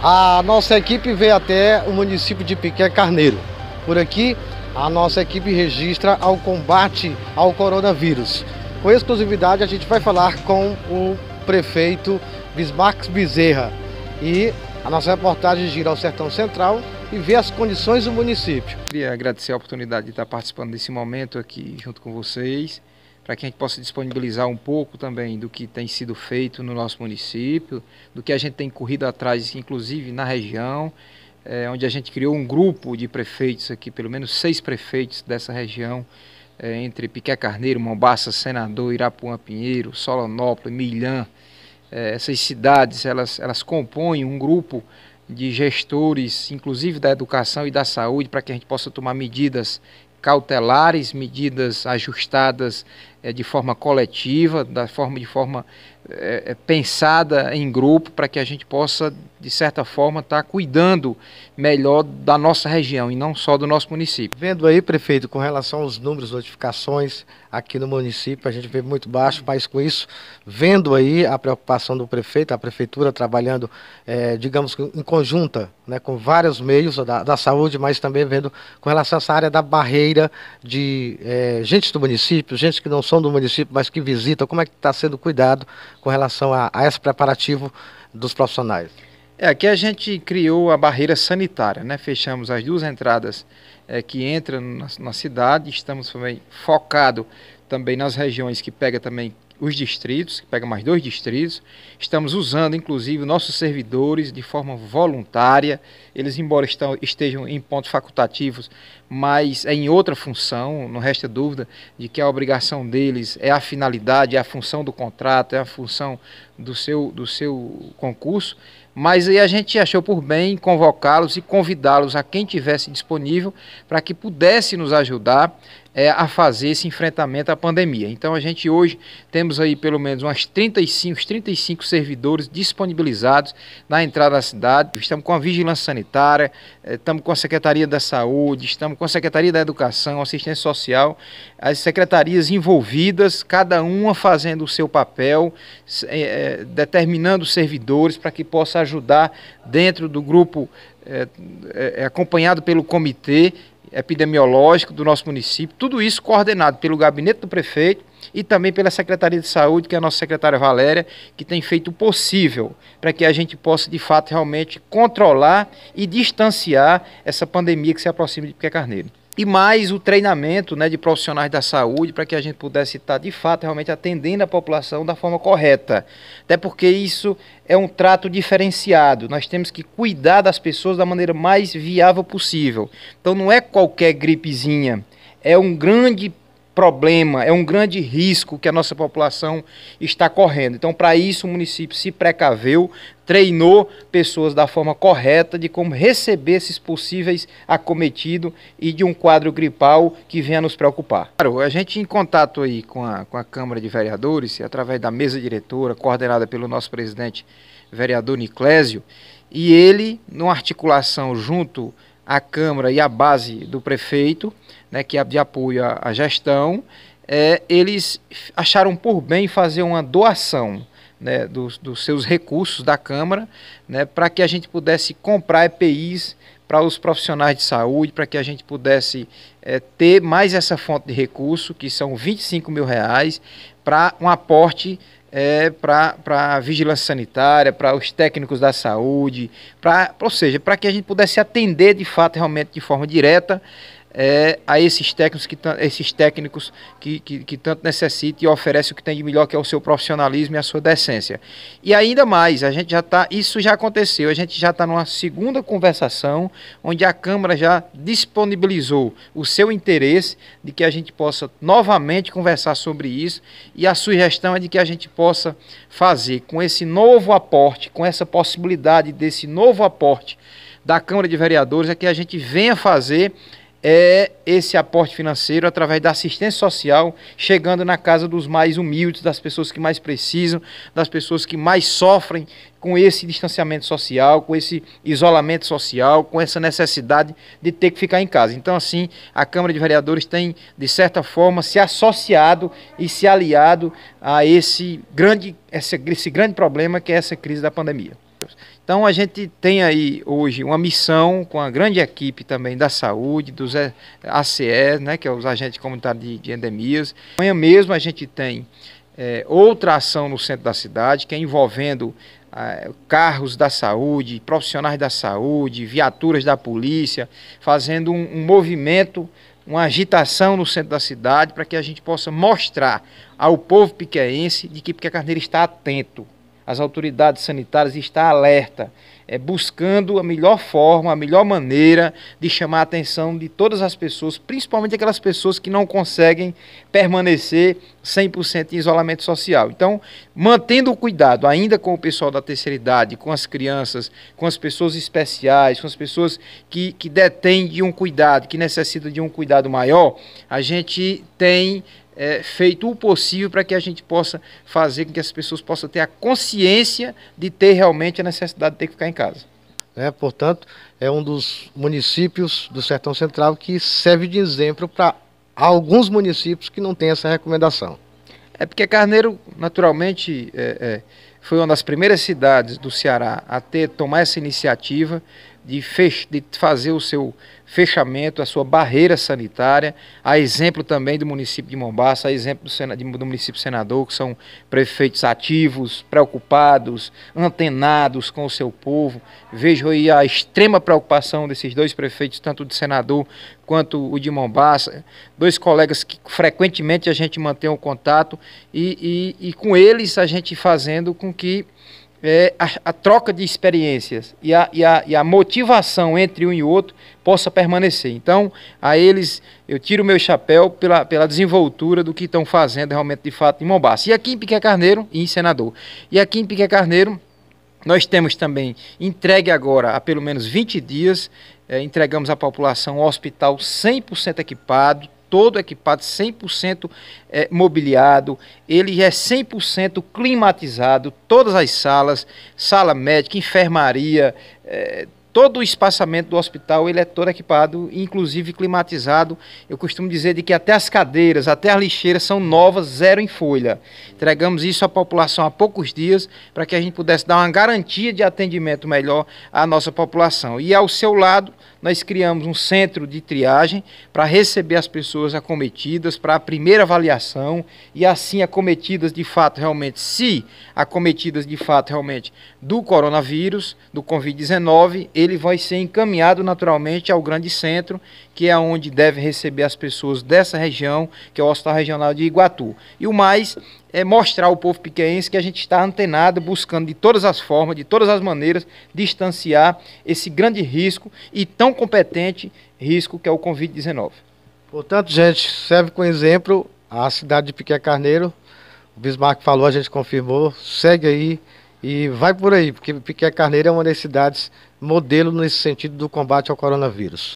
A nossa equipe veio até o município de Piqué Carneiro. Por aqui, a nossa equipe registra ao combate ao coronavírus. Com exclusividade, a gente vai falar com o prefeito Bismarck Bezerra. E a nossa reportagem gira ao Sertão Central e vê as condições do município. Queria agradecer a oportunidade de estar participando desse momento aqui junto com vocês para que a gente possa disponibilizar um pouco também do que tem sido feito no nosso município, do que a gente tem corrido atrás, inclusive na região, é, onde a gente criou um grupo de prefeitos aqui, pelo menos seis prefeitos dessa região, é, entre Piqué Carneiro, Mombaça, Senador, Irapuã Pinheiro, Solonópolis, Milhã. É, essas cidades, elas, elas compõem um grupo de gestores, inclusive da educação e da saúde, para que a gente possa tomar medidas cautelares, medidas ajustadas é, de forma coletiva, da forma de forma é, é, pensada em grupo, para que a gente possa, de certa forma, estar tá cuidando melhor da nossa região e não só do nosso município. Vendo aí, prefeito, com relação aos números de notificações aqui no município, a gente vê muito baixo, mas com isso, vendo aí a preocupação do prefeito, a prefeitura trabalhando, é, digamos, em conjunta, né, com vários meios da, da, saúde, mas também vendo com relação a essa área da barreira de é, gente do município, gente que não são do município, mas que visitam, como é que está sendo cuidado com relação a, a esse preparativo dos profissionais? É, aqui a gente criou a barreira sanitária, né? Fechamos as duas entradas é, que entram na, na, cidade, estamos também focado também nas regiões que pega também os distritos, que pega mais dois distritos. Estamos usando, inclusive, nossos servidores de forma voluntária. Eles, embora estão, estejam em pontos facultativos, mas é em outra função, não resta dúvida de que a obrigação deles é a finalidade, é a função do contrato, é a função do seu, do seu concurso, mas aí a gente achou por bem convocá-los e convidá-los a quem tivesse disponível para que pudesse nos ajudar é, a fazer esse enfrentamento à pandemia. Então a gente hoje temos aí pelo menos umas 35, 35 servidores disponibilizados na entrada da cidade. Estamos com a vigilância sanitária, é, estamos com a Secretaria da Saúde, estamos com a Secretaria da Educação, Assistência Social, as secretarias envolvidas, cada uma fazendo o seu papel, é, determinando servidores para que possa ajudar dentro do grupo é, acompanhado pelo comitê epidemiológico do nosso município, tudo isso coordenado pelo gabinete do prefeito e também pela Secretaria de Saúde, que é a nossa secretária Valéria, que tem feito o possível para que a gente possa, de fato, realmente controlar e distanciar essa pandemia que se aproxima de Piquet Carneiro. E mais o treinamento né, de profissionais da saúde para que a gente pudesse estar, de fato, realmente atendendo a população da forma correta. Até porque isso é um trato diferenciado. Nós temos que cuidar das pessoas da maneira mais viável possível. Então não é qualquer gripezinha, é um grande problema, é um grande risco que a nossa população está correndo. Então, para isso, o município se precaveu, treinou pessoas da forma correta de como receber esses possíveis acometidos e de um quadro gripal que venha nos preocupar. Claro, a gente em contato aí com a, com a Câmara de Vereadores, através da mesa diretora, coordenada pelo nosso presidente, vereador Niclésio, e ele, numa articulação junto a Câmara e a base do prefeito, né, que é de apoio à, gestão, é, eles acharam por bem fazer uma doação né, dos, dos seus recursos da Câmara né, para que a gente pudesse comprar EPIs para os profissionais de saúde, para que a gente pudesse é, ter mais essa fonte de recurso, que são 25 mil reais, para um aporte é, para a vigilância sanitária, para os técnicos da saúde, pra, ou seja, para que a gente pudesse atender de fato, realmente, de forma direta é, a esses técnicos que esses técnicos que, que, que tanto necessitam e oferece o que tem de melhor, que é o seu profissionalismo e a sua decência. E ainda mais, a gente já está, isso já aconteceu, a gente já está numa segunda conversação, onde a Câmara já disponibilizou o seu interesse de que a gente possa novamente conversar sobre isso e a sugestão é de que a gente possa fazer com esse novo aporte, com essa possibilidade desse novo aporte da Câmara de Vereadores, é que a gente venha fazer é esse aporte financeiro através da assistência social, chegando na casa dos mais humildes, das pessoas que mais precisam, das pessoas que mais sofrem com esse distanciamento social, com esse isolamento social, com essa necessidade de ter que ficar em casa. Então, assim, a Câmara de Vereadores tem, de certa forma, se associado e se aliado a esse grande, esse, esse grande problema que é essa crise da pandemia. Então a gente tem aí hoje uma missão com a grande equipe também da saúde, dos ACEs, né, que é os agentes comunitários de, de endemias. Amanhã mesmo a gente tem é, outra ação no centro da cidade, que é envolvendo é, carros da saúde, profissionais da saúde, viaturas da polícia, fazendo um, um movimento, uma agitação no centro da cidade para que a gente possa mostrar ao povo piqueense de que Pique Carneiro está atento as autoridades sanitárias está alerta, é, buscando a melhor forma, a melhor maneira de chamar a atenção de todas as pessoas, principalmente aquelas pessoas que não conseguem permanecer 100% em isolamento social. Então, mantendo o cuidado ainda com o pessoal da terceira idade, com as crianças, com as pessoas especiais, com as pessoas que, que detêm de um cuidado, que necessitam de um cuidado maior, a gente tem é, feito o possível para que a gente possa fazer com que as pessoas possam ter a consciência de ter realmente a necessidade de ter que ficar em casa. É, portanto, é um dos municípios do Sertão Central que serve de exemplo para alguns municípios que não têm essa recomendação. É porque Carneiro, naturalmente, é, é, foi uma das primeiras cidades do Ceará a ter tomar essa iniciativa de, fech, de fazer o seu fechamento, a sua barreira sanitária, a exemplo também do município de Mombaça, a exemplo do, Sena, do município Senador, que são prefeitos ativos, preocupados, antenados com o seu povo. Vejo aí a extrema preocupação desses dois prefeitos, tanto o de Senador quanto o de Mombaça, dois colegas que frequentemente a gente mantém o um contato e, e, e com eles a gente fazendo com que é, a, a, troca de experiências e a, e, a, e a motivação entre um e outro possa permanecer. Então, a eles eu tiro o meu chapéu pela, pela desenvoltura do que estão fazendo realmente de fato em Mombasa. E aqui em Piquet Carneiro e em Senador. E aqui em Piquet Carneiro nós temos também entregue agora há pelo menos 20 dias, é, entregamos à população um hospital 100% equipado, todo equipado, 100% é, eh, mobiliado, ele é 100% climatizado, todas as salas, sala médica, enfermaria, é, todo o espaçamento do hospital ele é todo equipado, inclusive climatizado. Eu costumo dizer de que até as cadeiras, até as lixeiras são novas, zero em folha. Entregamos isso à população há poucos dias para que a gente pudesse dar uma garantia de atendimento melhor à nossa população. E ao seu lado, nós criamos um centro de triagem para receber as pessoas acometidas para a primeira avaliação e assim acometidas de fato realmente, se acometidas de fato realmente do coronavírus, do Covid-19, ele ele vai ser encaminhado naturalmente ao grande centro, que é onde deve receber as pessoas dessa região, que é o Hospital Regional de Iguatu. E o mais é mostrar ao povo piqueense que a gente está antenado, buscando de todas as formas, de todas as maneiras, distanciar esse grande risco e tão competente risco que é o Covid-19. Portanto, gente, serve como exemplo a cidade de Piqué Carneiro. O Bismarck falou, a gente confirmou. Segue aí e vai por aí, porque Piquet Carneiro é uma das cidades modelo nesse sentido do combate ao coronavírus.